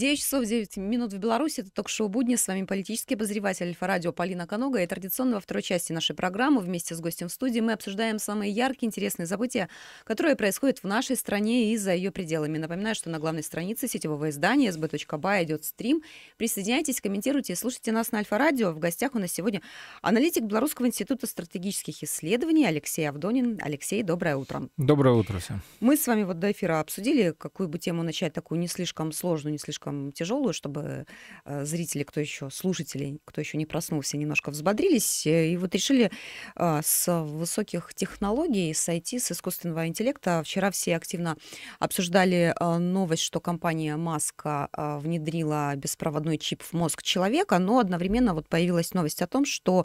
9 часов 9 минут в Беларуси. Это ток-шоу «Будни». С вами политический обозреватель Альфа-радио Полина Конога. И традиционно во второй части нашей программы вместе с гостем в студии мы обсуждаем самые яркие, интересные события, которые происходят в нашей стране и за ее пределами. Напоминаю, что на главной странице сетевого издания sb.by идет стрим. Присоединяйтесь, комментируйте и слушайте нас на Альфа-радио. В гостях у нас сегодня аналитик Белорусского института стратегических исследований Алексей Авдонин. Алексей, доброе утро. Доброе утро всем. Мы с вами вот до эфира обсудили, какую бы тему начать, такую не слишком сложную, не слишком слишком тяжелую, чтобы э, зрители, кто еще, слушатели, кто еще не проснулся, немножко взбодрились. Э, и вот решили э, с высоких технологий сойти с искусственного интеллекта. Вчера все активно обсуждали новость, что компания Маска внедрила беспроводной чип в мозг человека, но одновременно вот появилась новость о том, что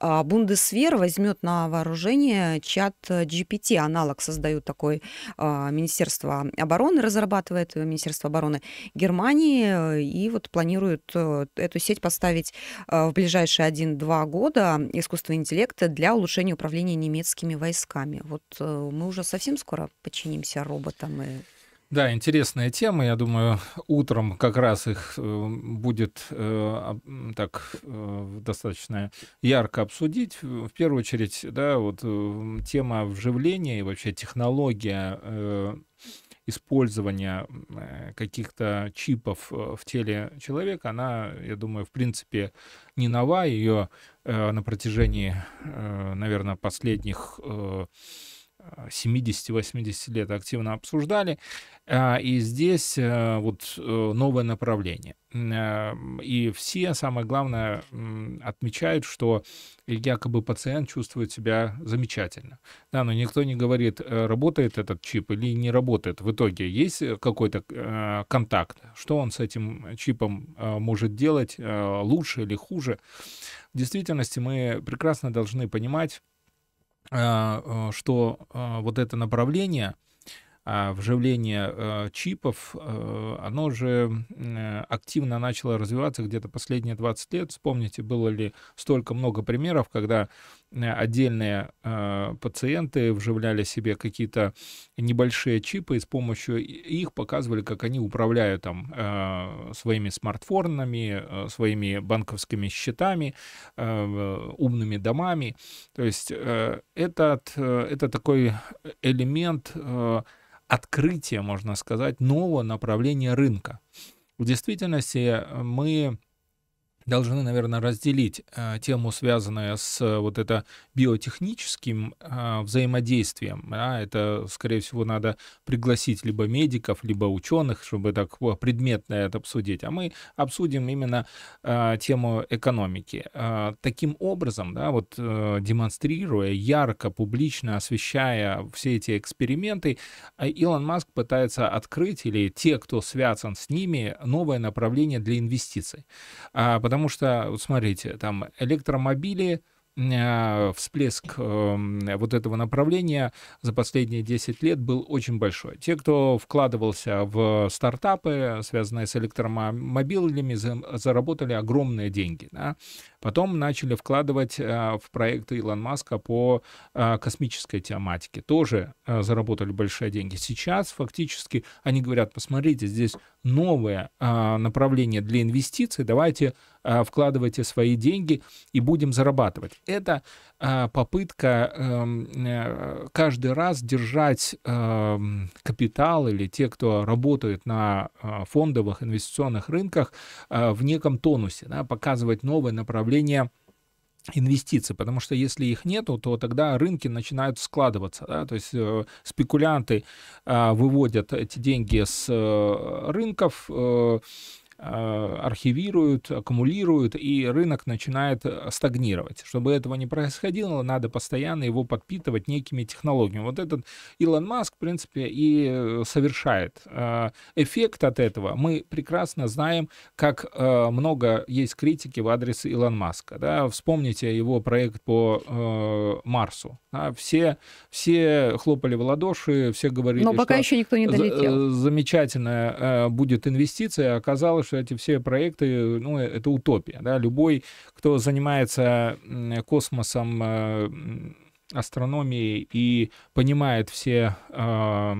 Бундесвер возьмет на вооружение чат GPT, аналог создают такой Министерство обороны, разрабатывает Министерство обороны Германии, компании э, и вот планируют э, эту сеть поставить э, в ближайшие 1-2 года искусственного интеллекта для улучшения управления немецкими войсками. Вот мы уже совсем скоро подчинимся роботам и да, интересная тема. Я думаю, утром как раз их будет э, так э, достаточно ярко обсудить. В первую очередь, да, вот э, тема вживления и вообще технология использования э, каких-то чипов э, в теле человека, она, я думаю, в принципе, не нова. Ее э, на протяжении, наверное, последних 70-80 э, лет активно обсуждали. А, и здесь э, вот э, новое направление. И все, самое главное, отмечают, что якобы пациент чувствует себя замечательно. Да, но никто не говорит, работает этот чип или не работает. В итоге есть какой-то контакт, что он с этим чипом может делать, лучше или хуже. В действительности мы прекрасно должны понимать, а, э, что а, вот это направление а, вживление э, чипов, э, оно же э, активно начало развиваться где-то последние 20 лет. Вспомните, было ли столько много примеров, когда отдельные пациенты вживляли себе какие-то небольшие чипы и с помощью их показывали, как они управляют там своими смартфонами, своими банковскими счетами, умными домами. То есть это, это такой элемент открытие, можно сказать, нового направления рынка. В действительности э, мы должны, наверное, разделить э, тему, связанную с э, вот это биотехническим э, взаимодействием. Да, это, скорее всего, надо пригласить либо медиков, либо ученых, чтобы так предметно это обсудить. А мы обсудим именно э, тему экономики. Э, таким образом, да, вот э, демонстрируя ярко, публично освещая все эти эксперименты, э, Илон Маск пытается открыть или те, кто связан с ними, новое направление для инвестиций. Э, Потому что, вот смотрите, там электромобили, э, всплеск эм, вот этого направления за последние 10 лет был очень большой. Те, кто вкладывался в стартапы, связанные с электромобилями, заработали огромные деньги. Да? Потом начали вкладывать э, в проекты Илон Маска по э, космической тематике. Тоже заработали большие деньги. Сейчас фактически они говорят, посмотрите, здесь новое направление для инвестиций, давайте Э, вкладывайте свои деньги и будем зарабатывать. Это э, попытка эм, э, каждый раз держать эм, капитал или те, кто работает на фондовых инвестиционных рынках, в неком тонусе, да, показывать новые направления инвестиций, потому что если их нету, то тогда рынки начинают складываться, да? то есть э, спекулянты э, выводят эти деньги с э, рынков, э, Э, архивируют, аккумулируют, и рынок начинает э, стагнировать. Чтобы этого не происходило, надо постоянно его подпитывать некими технологиями. Вот этот Илон Маск, в принципе, и э, совершает. Эффект от этого мы прекрасно знаем, как много есть критики в адрес Илон Маска. Да? Вспомните его проект по Марсу. Да? Все, все хлопали в ладоши, все говорили, Но пока что еще никто не долетел. замечательная будет инвестиция, оказалось, что эти все проекты, ну, э, это утопия, да, любой, кто занимается космосом, э, астрономией и понимает все а,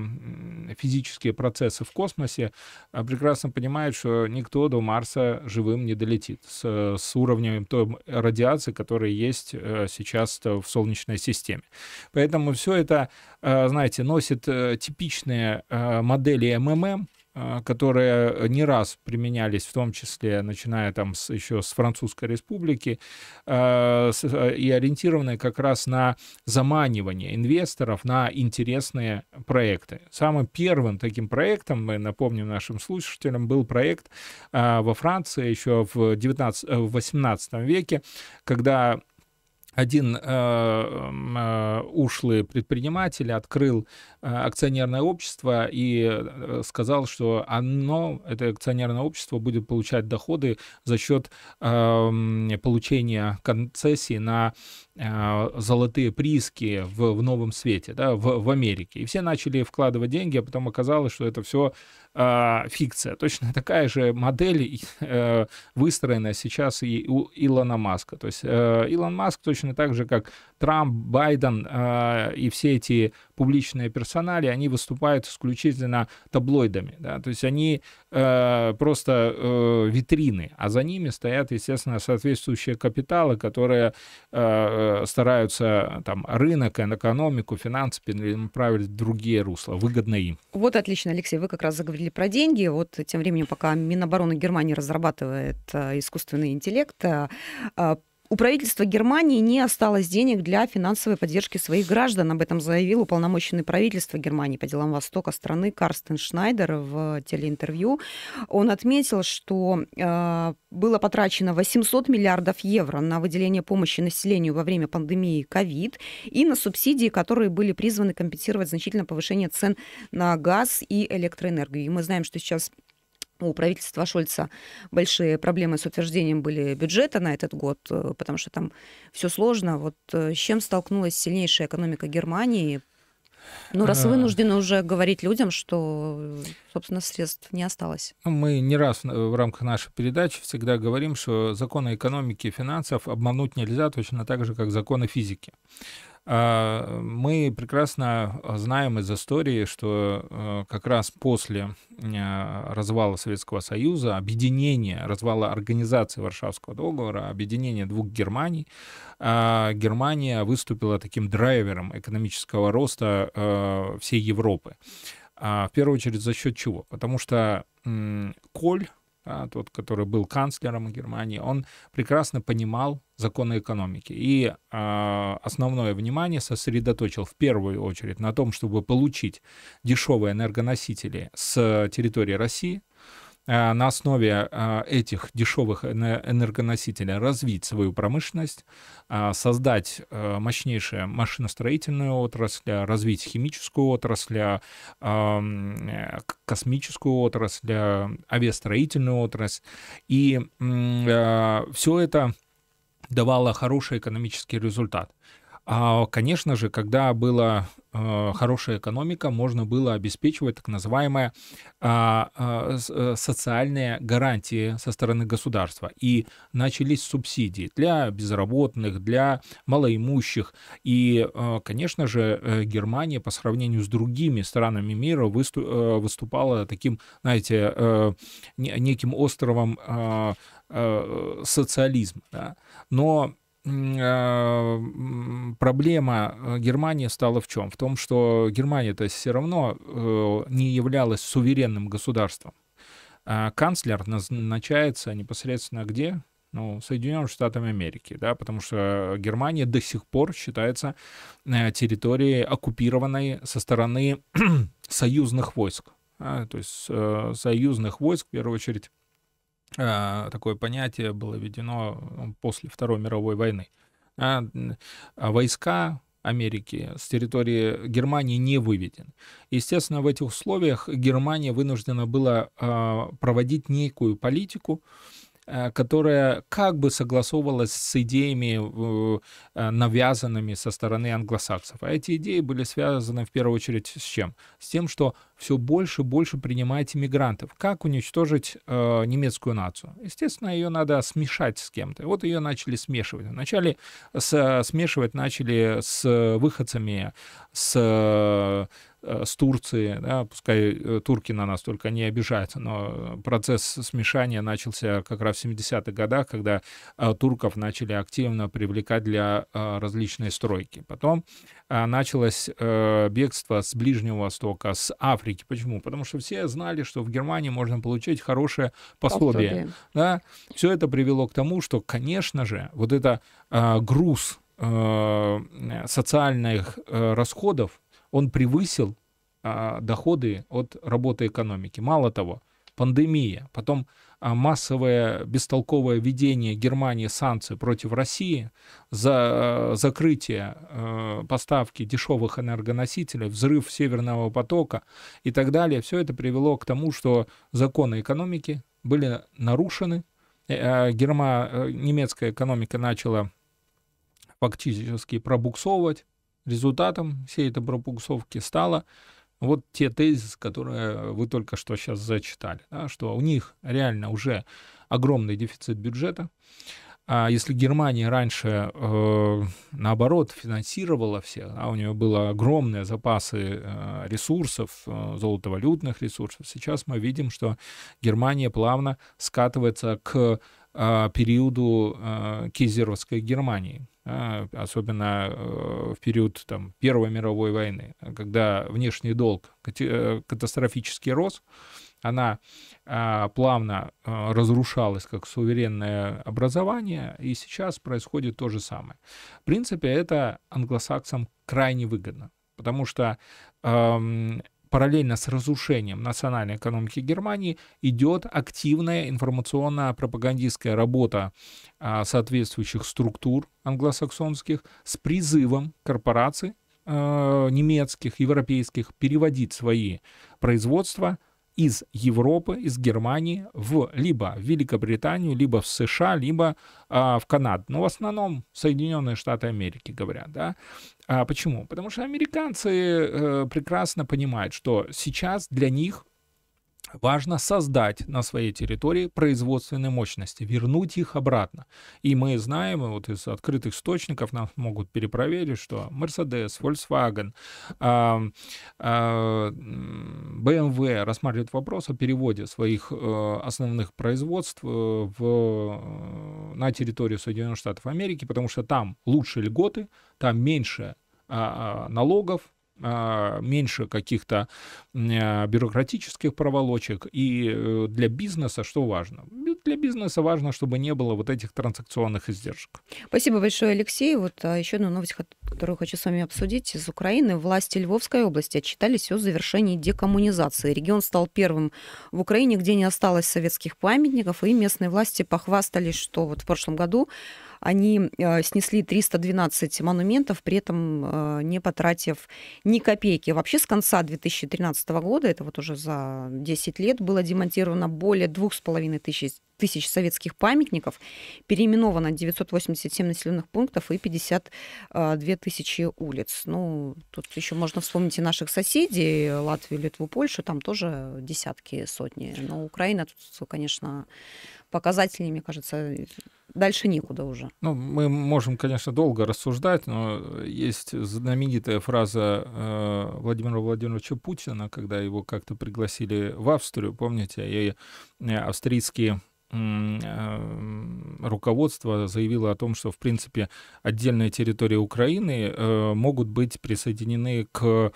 физические процессы в космосе, э, прекрасно понимает, что никто до Марса живым не долетит с, с уровнем той радиации, которая есть сейчас в Солнечной системе. Поэтому все это, знаете, носит типичные модели МММ, а, которые не раз применялись, в том числе начиная там с, еще с Французской республики, э, с, а, и ориентированы как раз на заманивание инвесторов на интересные проекты. Самым первым таким проектом, мы напомним нашим слушателям, был проект э, во Франции еще в, 19, 18 веке, когда один э, э, ушлый предприниматель открыл э, акционерное общество и э, сказал, что оно, это акционерное общество, будет получать доходы за счет э, получения концессии на э, золотые прииски в, в новом свете, да, в, в Америке. И все начали вкладывать деньги, а потом оказалось, что это все Э, фикция. Точно такая же модель э, выстроена сейчас и у Илона Маска. То есть э, Илон Маск точно так же, как Трамп, Байден э, и все эти публичные персонали, они выступают исключительно таблоидами. Да? То есть они э, просто э, витрины, а за ними стоят, естественно, соответствующие капиталы, которые э, э стараются там, рынок, экономику, финансы перенаправить в другие русла, выгодные им. Вот отлично, Алексей, вы как раз заговорили про деньги. Вот тем временем, пока Минобороны Германии разрабатывает э, искусственный интеллект, э, у правительства Германии не осталось денег для финансовой поддержки своих граждан. Об этом заявил уполномоченный правительство Германии по делам Востока страны Карстен Шнайдер в телеинтервью. Он отметил, что э, было потрачено 800 миллиардов евро на выделение помощи населению во время пандемии COVID и на субсидии, которые были призваны компенсировать значительное повышение цен на газ и электроэнергию. И мы знаем, что сейчас у правительства Шольца большие проблемы с утверждением были бюджета на этот год, э, потому что там все сложно. Вот э, с чем столкнулась сильнейшая экономика Германии? Ну, раз э. вынуждены уже говорить людям, что, собственно, средств не осталось. Ну, мы не раз в рамках нашей передачи всегда говорим, что законы экономики и финансов обмануть нельзя точно так же, как законы физики. А, мы прекрасно а, знаем из истории, что а, как раз после развала Советского Союза, объединения, развала организации Варшавского договора, объединения двух Германий, Германия выступила таким драйвером экономического роста всей Европы. В первую очередь за счет чего? Потому что Коль да, тот, который был канцлером Германии, он прекрасно понимал законы экономики. И э, основное внимание сосредоточил в первую очередь на том, чтобы получить дешевые энергоносители с территории России, Э, на основе э, этих дешевых энергоносителей развить свою промышленность, э, создать мощнейшую машиностроительную отрасль, развить химическую отрасль, космическую отрасль, авиастроительную отрасль. И все это давало хороший экономический результат. А, конечно же, когда была э, хорошая экономика, можно было обеспечивать так называемые э, а, а, э, социальные гарантии со стороны государства. И начались субсидии для безработных, для малоимущих. И, э, конечно же, э, Германия по сравнению с другими странами мира высту, э, выступала таким, знаете, э, неким островом э, э, социализма. Да? Но а, проблема э, Германии стала в чем? В том, что Германия-то все равно э, не являлась суверенным государством. А канцлер назначается непосредственно где? ну, Соединенными Штатами Америки, да, потому что Германия до сих пор считается э, территорией оккупированной со стороны союзных войск, да, то есть союзных войск, в первую очередь, а, такое понятие было введено после Второй мировой войны. А, а войска Америки с территории Германии не выведен. Естественно, в этих условиях Германия вынуждена была проводить некую политику, которая как бы согласовывалась с идеями, навязанными со стороны англосаксов. А эти идеи были связаны в первую очередь с чем? С тем, что все больше и больше принимать иммигрантов. Как уничтожить э, немецкую нацию? Естественно, ее надо смешать с кем-то. Вот ее начали смешивать. Вначале с, смешивать начали с выходцами, с э, с Турции, да, пускай э, турки на нас только не обижаются, но процесс смешания начался как раз в 70-х годах, когда э, турков начали активно привлекать для различной стройки. Потом началось бегство с Ближнего Востока, с Африки, Америке. Почему? Потому что все знали, что в Германии можно получить хорошее пособие. пособие. Да? Все это привело к тому, что, конечно же, вот это э, груз э, социальных э, расходов, он превысил э, доходы от работы экономики. Мало того, пандемия, потом а, массовое бестолковое введение Германии санкций против России за э, закрытие э, поставки дешевых энергоносителей, взрыв Северного потока и так далее, все это привело к тому, что законы экономики были нарушены, э, а, Герма, немецкая экономика начала фактически пробуксовывать. Результатом всей этой пробуксовки стало вот те тезисы, которые вы только что сейчас зачитали, да, что у них реально уже огромный дефицит бюджета. А если Германия раньше, э, наоборот, финансировала всех, а у нее было огромные запасы э, ресурсов, э, золотовалютных ресурсов, сейчас мы видим, что Германия плавно скатывается к э, периоду э, кейзеровской Германии, а, особенно э, в период там, Первой мировой войны, э, когда внешний долг э, катастрофически рос, она а, плавно разрушалась как суверенное образование, и сейчас происходит то же самое. В принципе, это англосаксам крайне выгодно, потому что эм, параллельно с разрушением национальной экономики Германии идет активная информационно-пропагандистская работа а, соответствующих структур англосаксонских с призывом корпораций э, немецких, европейских переводить свои производства из Европы, из Германии в либо Великобританию, либо в США, либо а, в Канаду. Но ну, в основном Соединенные Штаты Америки говорят, да. А почему? Потому что американцы э, прекрасно понимают, что сейчас для них Важно создать на своей территории производственные мощности, вернуть их обратно. И мы знаем, и вот из открытых источников нам могут перепроверить, что Mercedes, Volkswagen, BMW а, эм рассматривают вопрос о переводе своих э, основных производств э, в, э, на территорию Соединенных Штатов Америки, потому что там лучшие льготы, там меньше а, а, налогов, а, меньше каких-то а, бюрократических проволочек. И э, для бизнеса что важно? Для бизнеса важно, чтобы не было вот этих транзакционных издержек. Спасибо большое, Алексей. Вот а, еще одна новость, которую хочу с вами обсудить. Из Украины власти Львовской области отчитались о завершении декоммунизации. Регион стал первым в Украине, где не осталось советских памятников, и местные власти похвастались, что вот в прошлом году они э, снесли 312 монументов, при этом э, не потратив ни копейки. Вообще с конца 2013 года, это вот уже за 10 лет, было демонтировано более 2,5 тысяч тысяч советских памятников, переименовано 987 населенных пунктов и 52 э, тысячи улиц. Ну, тут еще можно вспомнить и наших соседей, Латвию, Литву, Польшу, там тоже десятки, сотни. Но Украина тут, конечно, показателей, мне кажется, дальше никуда уже. Ну, мы можем, конечно, долго рассуждать, но есть знаменитая фраза э, Владимира Владимировича Путина, когда его как-то пригласили в Австрию, помните, и э, австрийские Эм, руководство заявило о том, что, в принципе, отдельные территории Украины э, могут быть присоединены к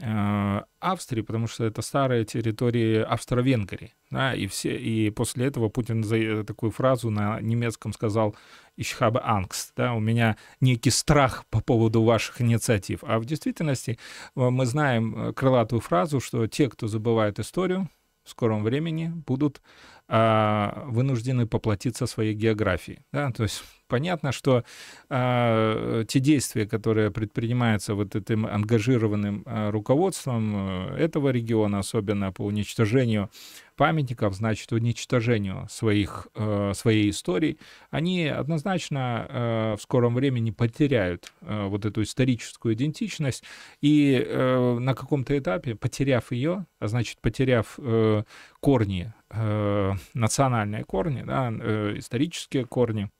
э, Австрии, потому что это старые территории Австро-Венгрии. Да, и, все, и после этого Путин за такую фразу на немецком сказал «Ich habe Angst», да, у меня некий страх по поводу ваших инициатив. А в действительности э, мы знаем крылатую фразу, что те, кто забывает историю, в скором времени будут а, вынуждены поплатиться своей географией. Да? То есть понятно, что э, те действия, которые предпринимаются вот этим ангажированным а, э, руководством этого региона, особенно по уничтожению памятников, значит, уничтожению своих, э, своей истории, они однозначно э, в скором времени потеряют э, вот эту историческую идентичность, и э, на каком-то этапе, потеряв ее, а значит, потеряв э, корни, э, национальные корни, да, э, исторические корни,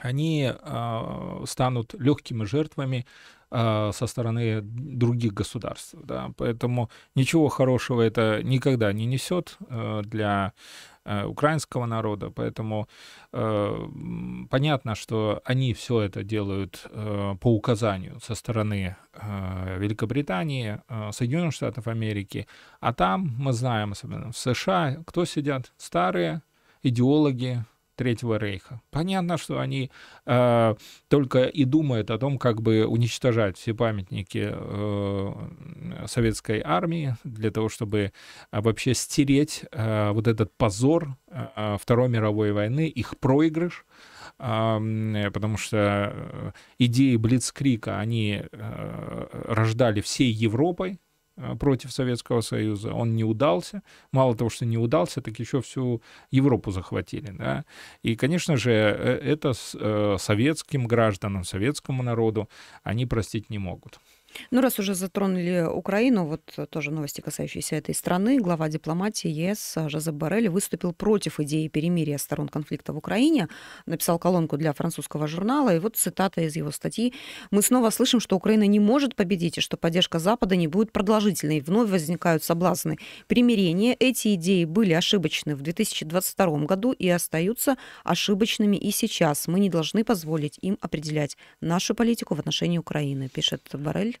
они э, станут легкими жертвами э, со стороны других государств. Да? Поэтому ничего хорошего это никогда не несет э, для украинского народа. Поэтому э, понятно, что они все это делают э, по указанию со стороны э, Великобритании, э, Соединенных Штатов Америки. А там мы знаем, особенно в США, кто сидят? Старые идеологи Третьего Рейха. Понятно, что они э, только и думают о том, как бы уничтожать все памятники э, советской армии для того, чтобы э, вообще стереть э, вот этот позор э, Второй мировой войны, их проигрыш, потому что э, идеи Блицкрика, они э, рождали всей Европой, Э, против Советского Союза, он не удался. Мало того, что не удался, так еще всю Европу захватили. Да? И, конечно же, э, это э, советским гражданам, советскому народу они простить не могут. Ну, раз уже затронули Украину, вот э, тоже новости, касающиеся этой страны, глава дипломатии ЕС э, Жозеп Барель выступил против идеи перемирия сторон конфликта в Украине, написал колонку для французского журнала, и вот цитата из его статьи. «Мы снова слышим, что Украина не может победить, и что поддержка Запада не будет продолжительной. Вновь возникают соблазны примирения. Эти идеи были ошибочны в 2022 году и остаются ошибочными и сейчас. Мы не должны позволить им определять нашу политику в отношении Украины», пишет Барель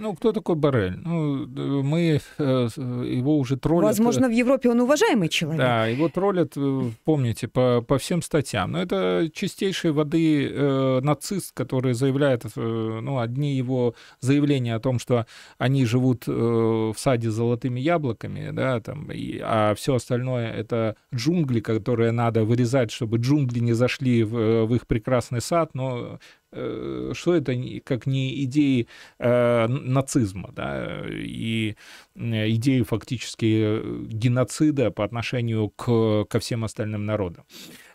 Ну, кто такой Барель? Ну, мы э, его уже троллят. Возможно, э, в Европе он уважаемый человек. Да, его троллят, э, помните, по, по всем статьям. Но это чистейшей воды э, нацист, который заявляет, э, ну, одни его заявления о том, что они живут э, в саде с золотыми яблоками, да, там, и, а все остальное это джунгли, которые надо вырезать, чтобы джунгли не зашли в, в их прекрасный сад, но что это как не идеи нацизма, да, и э, идеи фактически э, геноцида по отношению к, ко всем остальным народам.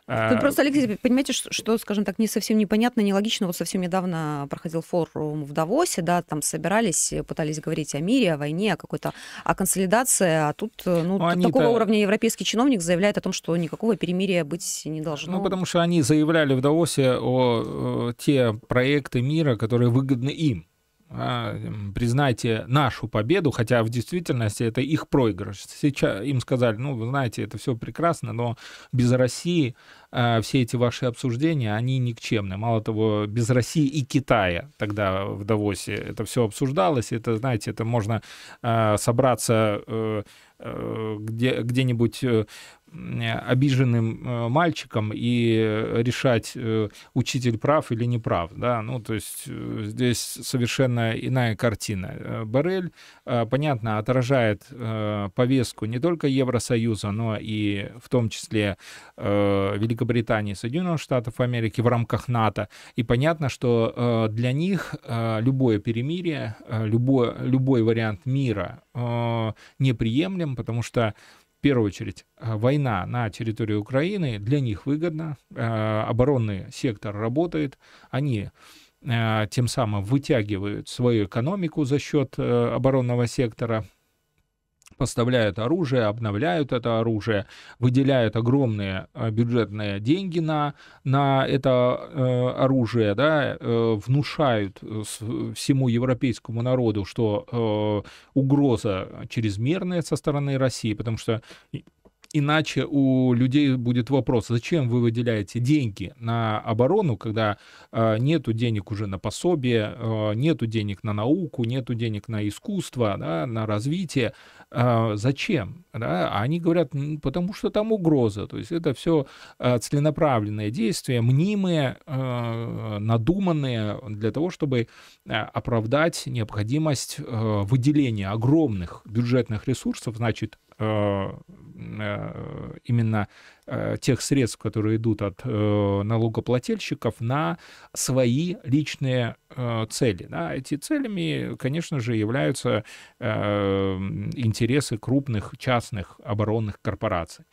Тут а, просто, Алексей, понимаете, что, что, скажем так, не совсем непонятно, нелогично. Вот совсем недавно проходил форум в Давосе, да, там собирались, э, пытались говорить о мире, о войне, о какой-то, о консолидации, а тут, ну, ну такого уровня европейский чиновник заявляет о том, что никакого перемирия быть не должно. Ну, потому что они заявляли в Давосе о, о те проекты мира, которые выгодны им а, эм, признайте нашу победу, хотя в действительности это их проигрыш. Сейчас им сказали, ну, вы знаете, это все прекрасно, но без России а, все эти ваши обсуждения, они никчемны. Мало того, без России и Китая тогда в Давосе это все обсуждалось. Это, знаете, это можно а, собраться э, э, где, где-нибудь э, Э, обиженным э, мальчиком и э, решать, учитель прав или не прав. Да? Ну, то есть здесь совершенно иная картина. Барель, понятно, отражает повестку не только Евросоюза, но и в том числе Великобритании, Соединенных Штатов Америки в рамках НАТО. И понятно, что для них любое перемирие, любой, любой вариант мира неприемлем, потому что первую очередь, э, война на территории Украины для них выгодна, э, оборонный сектор работает, они э, тем самым вытягивают свою экономику за счет оборонного сектора, поставляют оружие, обновляют это оружие, выделяют огромные э, бюджетные деньги на, на это э, оружие, да, э, внушают всему европейскому народу, что угроза чрезмерная со стороны России, потому что иначе у людей будет вопрос, зачем вы выделяете деньги на оборону, когда э, нету денег уже на пособие, э, нету денег на науку, нету денег на искусство, да, на развитие, а, зачем? Да? А они говорят, потому что там угроза. То есть это все а, целенаправленное действие, мнимые, надуманные для того, чтобы оправдать необходимость выделения огромных бюджетных ресурсов, значит, именно Э, тех средств, которые идут от э, налогоплательщиков на свои личные э, цели. Да, эти целями, конечно же, являются интересы крупных частных оборонных корпораций.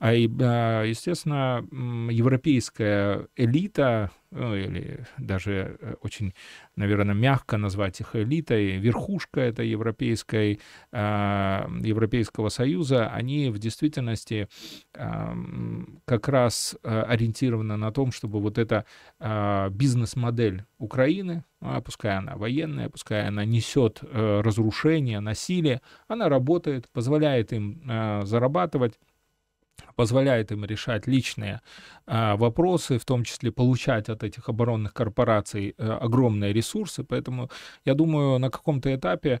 А, а, естественно, европейская элита, ну, или даже э, очень, наверное, мягко назвать их элитой, верхушка этой европейской, а, Европейского Союза, они в действительности а, как раз э, ориентированы на том, чтобы вот эта бизнес-модель Украины, пускай она военная, пускай она несет э, разрушение, насилие, она работает, позволяет им зарабатывать, позволяет им решать личные э, вопросы, в том числе получать от этих оборонных корпораций э, огромные ресурсы. Поэтому я думаю, на каком-то этапе э,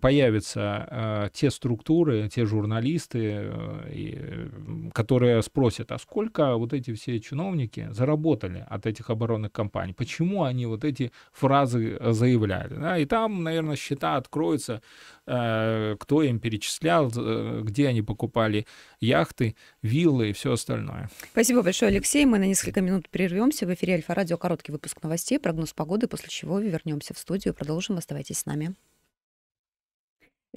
появятся э, те структуры, те журналисты, э, и, которые спросят, а сколько вот эти все чиновники заработали от этих оборонных компаний, почему они вот эти фразы э, заявляли. Да? И там, наверное, счета откроются Э, кто им перечислял, э, где они покупали яхты, виллы и все остальное. Спасибо большое, Алексей. Мы на несколько минут прервемся. В эфире Альфа-Радио короткий выпуск новостей, прогноз погоды, после чего вернемся в студию. Продолжим. Оставайтесь с нами.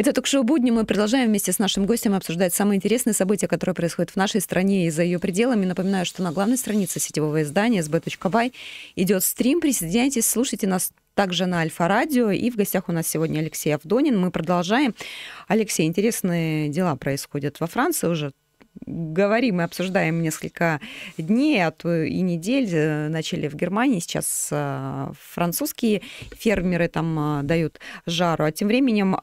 Это ток-шоу «Будни». Мы продолжаем вместе с нашим гостем обсуждать самые интересные события, которые происходят в нашей стране и за ее пределами. Напоминаю, что на главной странице сетевого издания sb.by идет стрим. Присоединяйтесь, слушайте нас также на Альфа-радио. И в гостях у нас сегодня Алексей Авдонин. Мы продолжаем. Алексей, интересные дела происходят во Франции уже говорим и обсуждаем несколько дней, а то и недель. Э, начали в Германии, сейчас э, французские фермеры там э, дают жару. А тем временем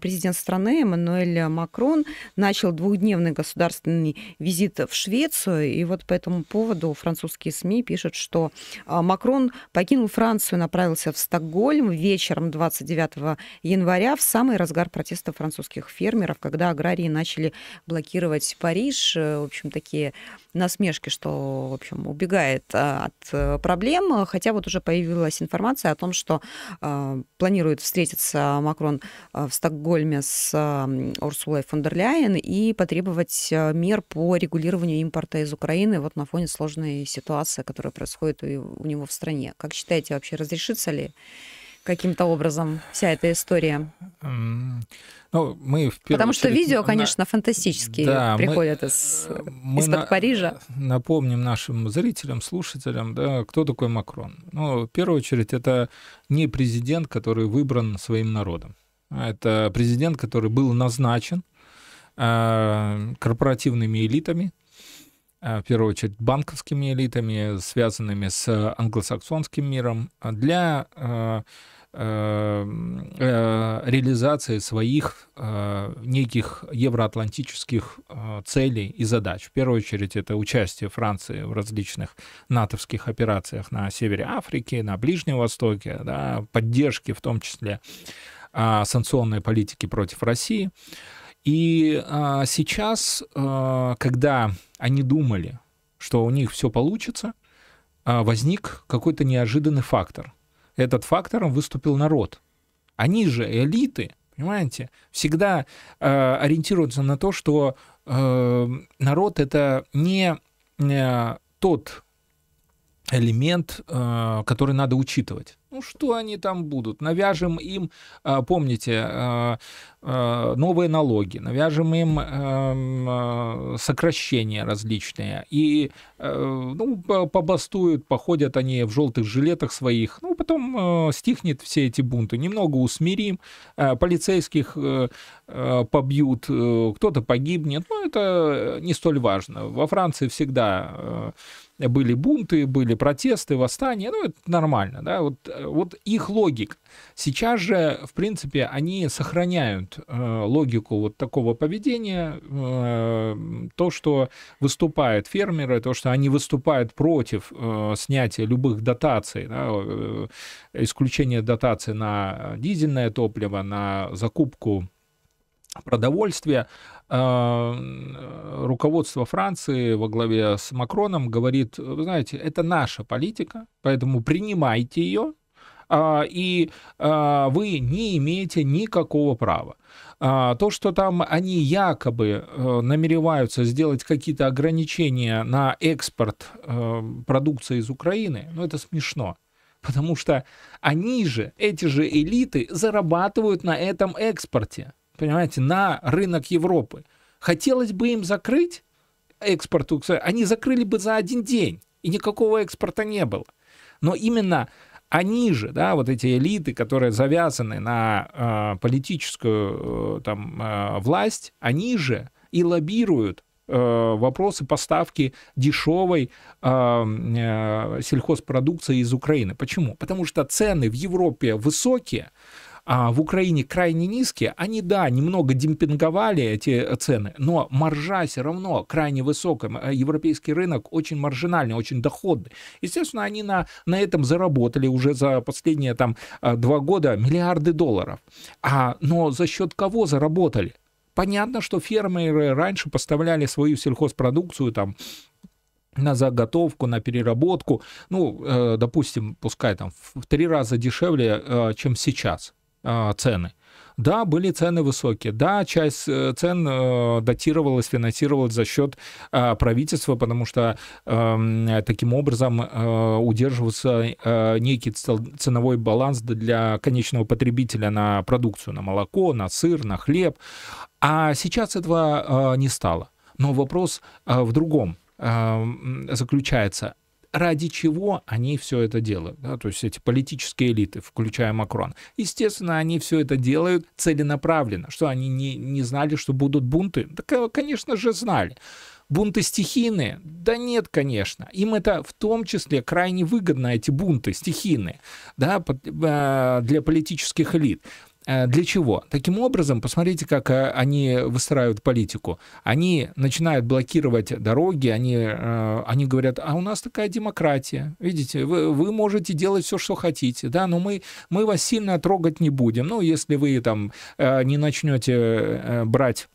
президент страны Эммануэль Макрон начал двухдневный государственный визит в Швецию. И вот по этому поводу французские СМИ пишут, что Макрон покинул Францию, направился в Стокгольм вечером 29 января в самый разгар протеста французских фермеров, когда аграрии начали блокировать Париж говоришь, э, в общем, такие насмешки, что, в общем, убегает э, от э, проблем, хотя вот уже появилась информация о том, что планирует встретиться Макрон в Стокгольме с Урсулой фон дер Ляйен и потребовать мер по регулированию импорта из Украины вот на фоне сложной ситуации, которая происходит у него в стране. Как считаете, вообще разрешится ли каким-то образом вся эта история? Ну, мы в Потому что очередь... видео, конечно, на... фантастические да, приходят мы... из... Мы из-под на... Парижа. Напомним нашим зрителям, слушателям, да, кто такой Макрон. Ну, в первую очередь, это не президент, который выбран своим народом. Это президент, который был назначен а, корпоративными элитами, Э, в первую очередь банковскими элитами, связанными с э, англосаксонским миром, а для э, реализации своих неких евроатлантических целей и задач. В первую очередь это участие Франции в различных натовских операциях на севере Африки, на Ближнем Востоке, да, поддержки в том числе а, санкционной политики против России. И а, сейчас, а, когда они думали, что у них все получится, а, возник какой-то неожиданный фактор. Этот фактором выступил народ. Они же элиты, понимаете, всегда а, ориентируются на то, что а, народ это не а, тот элемент, э, который надо учитывать. Ну, что они там будут? Навяжем им, э, помните, э, новые налоги, навяжем им эм, сокращения различные. И, ну, побастуют, походят они в желтых жилетах своих. Ну, потом стихнет все эти бунты. Немного усмирим, полицейских побьют, кто-то погибнет. Но ну, это не столь важно. Во Франции всегда были бунты, были протесты, восстания, ну, это нормально, да, вот, э, вот их логик. Сейчас же, в принципе, они сохраняют э, логику вот такого поведения, э, то, что выступают фермеры, то, что они выступают против э, снятия любых дотаций, да, э, исключения дотаций на дизельное топливо, на закупку продовольствия, Э, руководство Франции во главе с Макроном говорит, вы знаете, это наша политика, поэтому принимайте ее, а, и а, вы не имеете никакого права. А, то, что там они якобы э, намереваются сделать какие-то ограничения на экспорт э, продукции из Украины, ну это смешно. Потому что они же, эти же элиты, зарабатывают на этом экспорте понимаете, на рынок Европы. Хотелось бы им закрыть экспорт, они закрыли бы за один день, и никакого экспорта не было. Но именно они же, да, вот эти элиты, которые завязаны на э, политическую э, там э, власть, они же и лоббируют э, вопросы поставки дешевой э, э, сельхозпродукции из Украины. Почему? Потому что цены в Европе высокие, а в Украине крайне низкие, они, да, немного демпинговали эти э, цены, но маржа все равно крайне высокая. Э, европейский рынок очень маржинальный, очень доходный. Естественно, они на, на этом заработали уже за последние там э, два года миллиарды долларов. А, но за счет кого заработали? Понятно, что фермеры раньше поставляли свою сельхозпродукцию там на заготовку, на переработку, ну, э, допустим, пускай там в три раза дешевле, э, чем сейчас. А, цены. Да, были цены высокие. Да, часть э, цен э, датировалась, финансировалась за счет а, правительства, потому что эм, таким образом э, удерживался некий ценовой баланс для конечного потребителя на продукцию, на молоко, на сыр, на хлеб. А сейчас этого не стало. Но вопрос в другом заключается ради чего они все это делают. Да? То есть эти политические элиты, включая Макрон. Естественно, они все это делают целенаправленно. Что, они не, не знали, что будут бунты? Да, конечно же, знали. Бунты стихийные? Да нет, конечно. Им это в том числе крайне выгодно, эти бунты стихийные, да, э, для политических элит. Э, для чего? Таким образом, посмотрите, как э, они выстраивают политику. Они начинают блокировать дороги, они, э, они говорят, а у нас такая демократия, видите, вы, вы можете делать все, что хотите, да, но мы, мы вас сильно трогать не будем. Ну, если вы там не начнете брать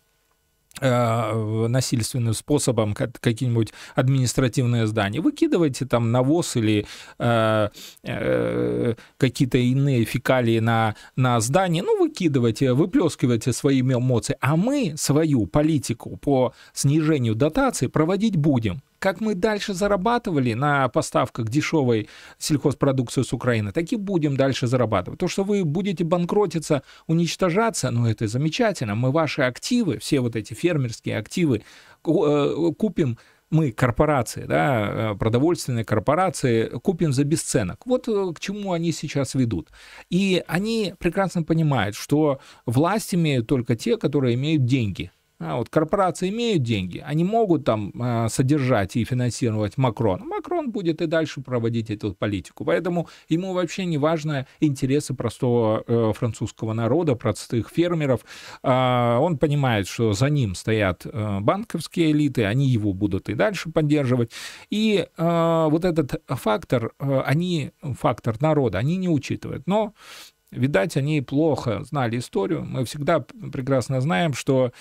Э, насильственным способом какие-нибудь административные здания Выкидывайте там навоз или э, э, какие-то иные фекалии на, на здание. Ну, выкидывайте, выплескивайте свои эмоции. А мы свою политику по снижению дотации проводить будем. Как мы дальше зарабатывали на поставках дешевой сельхозпродукции с Украины, так и будем дальше зарабатывать. То, что вы будете банкротиться, уничтожаться, ну это замечательно. Мы ваши активы, все вот эти фермерские активы э, купим мы корпорации, да, э, продовольственные корпорации купим за бесценок. Вот э, к чему они сейчас ведут. И они прекрасно понимают, что власть имеют только те, которые имеют деньги. А вот корпорации имеют деньги, они могут там а, содержать и финансировать Макрона. Макрон будет и дальше проводить эту политику. Поэтому ему вообще не важно интересы простого э, французского народа, простых фермеров. А, он понимает, что за ним стоят э, банковские элиты, они его будут и дальше поддерживать. И э, вот этот фактор, э, они фактор народа, они не учитывают. Но Видать, они плохо знали историю. Мы всегда прекрасно знаем, что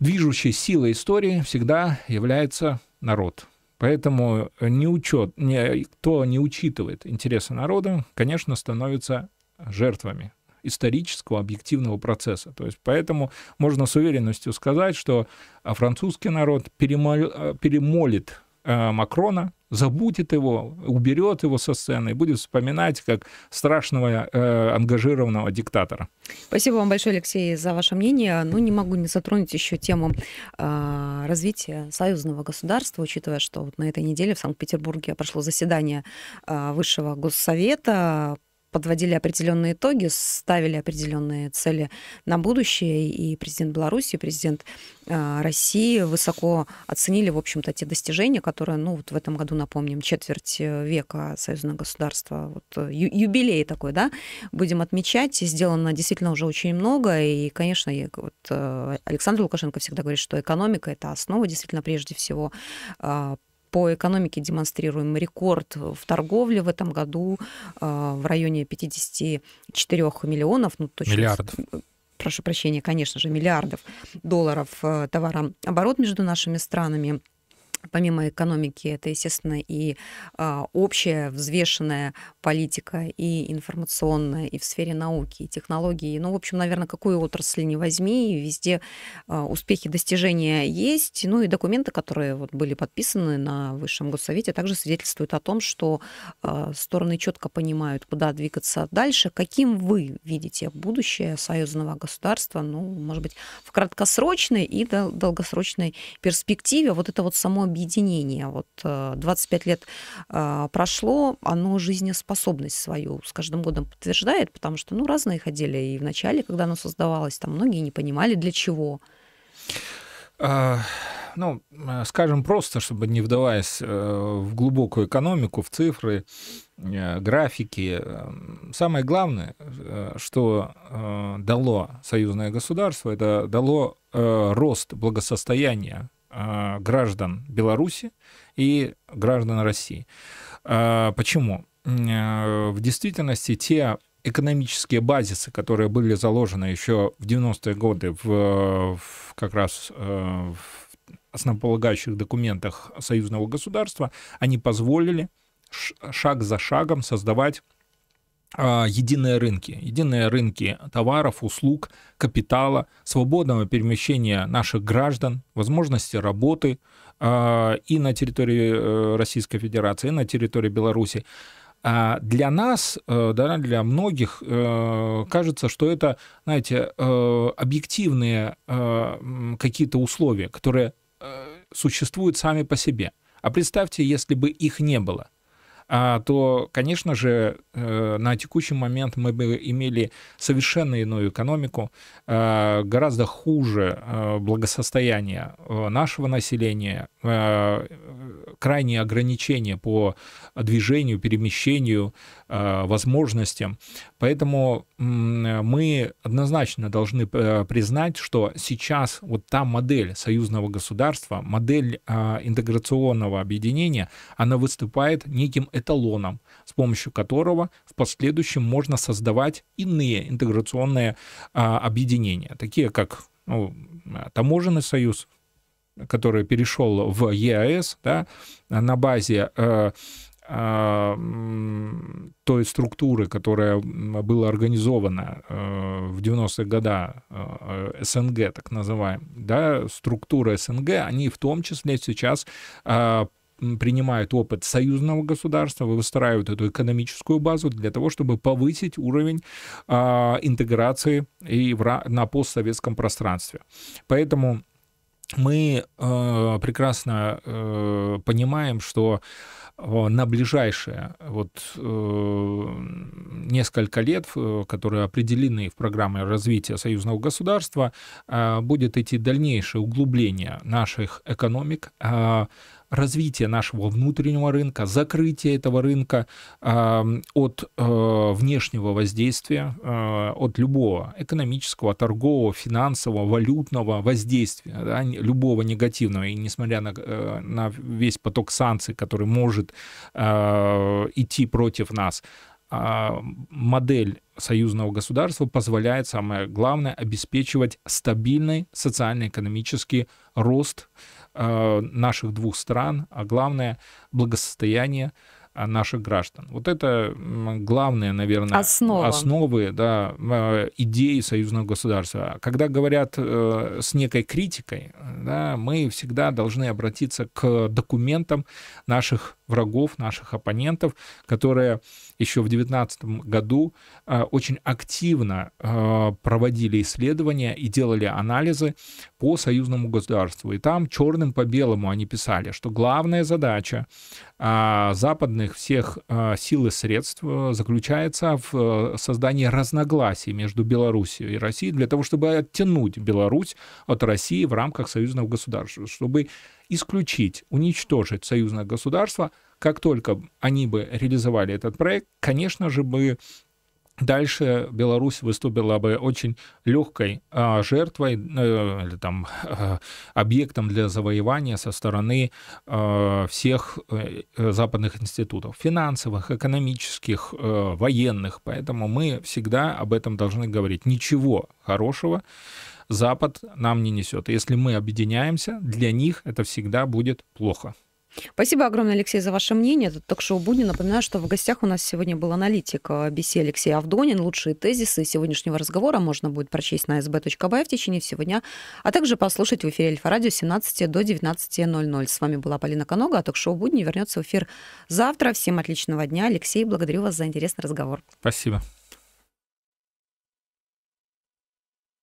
движущей силой истории всегда является народ. Поэтому э, не учет, не, кто не учитывает интересы народа, конечно, становится жертвами исторического объективного процесса. То есть поэтому можно с уверенностью сказать, что э, французский народ перемол, э, перемолит э, Макрона, забудет его, уберет его со сцены и будет вспоминать как страшного э, ангажированного диктатора. Спасибо вам большое, Алексей, за ваше мнение. Ну, не могу не затронуть еще тему э, развития союзного государства, учитывая, что вот на этой неделе в Санкт-Петербурге прошло заседание э, Высшего Госсовета подводили определенные итоги, ставили определенные цели на будущее, и президент Беларуси, президент а, России высоко оценили, в общем-то, те достижения, которые, ну, вот в этом году, напомним, четверть э, века союзного государства, вот э, юбилей такой, да, будем отмечать, сделано действительно уже очень много, и, конечно, вот э, Александр Лукашенко всегда говорит, что экономика — это основа, действительно, прежде всего, а, по экономике демонстрируем рекорд в торговле в этом году э, в районе 54 миллионов. Ну, точно, Миллиардов прошу прощения, конечно же, миллиардов долларов э, товарооборот между нашими странами помимо экономики, это, естественно, и а, общая взвешенная политика, и информационная, и в сфере науки, и технологии. Ну, в общем, наверное, какую отрасль не возьми, везде а, успехи, достижения есть. Ну и документы, которые вот были подписаны на Высшем Госсовете, также свидетельствуют о том, что а, стороны четко понимают, куда двигаться дальше. Каким вы видите будущее союзного государства, ну, может быть, в краткосрочной и дол- долгосрочной перспективе? Вот это вот само объединение. Вот 25 э, лет а, прошло, оно жизнеспособность свою с каждым годом подтверждает, потому что ну, разные ходили. И в начале, когда оно создавалось, там многие не понимали, для чего. А, ну, а, скажем просто, чтобы не вдаваясь э, в глубокую экономику, в цифры, э, графики. Эм, самое главное, что дало союзное государство, это дало рост благосостояния Э, граждан Беларуси и граждан России. Э, почему? Э, в действительности те экономические базисы, которые были заложены еще в 90-е годы в, в как раз в основополагающих документах союзного государства, они позволили шаг за шагом создавать а, единые рынки. Единые рынки товаров, услуг, капитала, свободного перемещения наших граждан, возможности работы а, и на территории э, Российской Федерации, и на территории Беларуси. А для нас, э, да, для многих э, кажется, что это, знаете, объективные какие-то условия, которые существуют сами по себе. А представьте, если бы их не было – а, то, конечно же, э, на текущий момент мы бы имели совершенно иную экономику, э, гораздо хуже э, благосостояние нашего населения, крайние ограничения по движению, перемещению, Э, возможностям. Поэтому мы однозначно должны э, признать, что сейчас вот та модель союзного государства, модель а, интеграционного объединения, она выступает неким эталоном, с помощью которого в последующем можно создавать иные интеграционные а, объединения, такие как ну, таможенный союз, который перешел в ЕАС, да, на базе э, а, той структуры, которая была организована э, в 90-е годы э, э, СНГ, так называемая, да, структура СНГ, они в том числе сейчас а, принимают опыт союзного государства, выстраивают эту экономическую базу для того, чтобы повысить уровень а, интеграции и на постсоветском пространстве. Поэтому мы прекрасно понимаем, что Э, на ближайшие вот, э, несколько лет, э, которые определены в программе развития союзного государства, будет идти дальнейшее углубление наших экономик, а, развитие нашего внутреннего рынка, закрытие этого рынка э, от э, внешнего воздействия, э, от любого экономического, торгового, финансового, валютного воздействия, да, любого негативного. И несмотря на, э, на весь поток санкций, который может э, идти против нас, а, модель союзного государства позволяет, самое главное, обеспечивать стабильный социально-экономический рост Э, наших двух стран, а главное благосостояние э, наших граждан. Вот это главные, наверное, Основа. основы да, э, идеи союзного государства. Когда говорят с некой критикой, да, мы всегда должны обратиться к документам наших врагов, наших оппонентов, которые еще в 2019 году э, очень активно э, проводили исследования и делали анализы по союзному государству. И там черным по белому они писали, что главная задача э, западных всех сил и средств заключается в создании разногласий между Белоруссией и Россией для того, чтобы оттянуть Беларусь от России в рамках союзного государства, чтобы исключить, уничтожить союзное государство, как только они бы реализовали этот проект, конечно же, бы Дальше Беларусь выступила бы очень легкой э, жертвой э, или там э, объектом для завоевания со стороны э, всех э, э, западных институтов финансовых, экономических, э, военных. Поэтому мы всегда об этом должны говорить. Ничего хорошего Запад нам не несет. Если мы объединяемся, для них это всегда будет плохо. Спасибо огромное, Алексей, за ваше мнение. Это ток-шоу «Будни». Напоминаю, что в гостях у нас сегодня был аналитик э, BC Алексей Авдонин. Лучшие тезисы сегодняшнего разговора можно будет прочесть на sb.by в течение всего дня, а также послушать в эфире Альфа-радио с 17 до 19.00. С вами была Полина Конога, а ток-шоу «Будни» вернется в эфир завтра. Всем отличного дня. Алексей, благодарю вас за интересный разговор. Спасибо.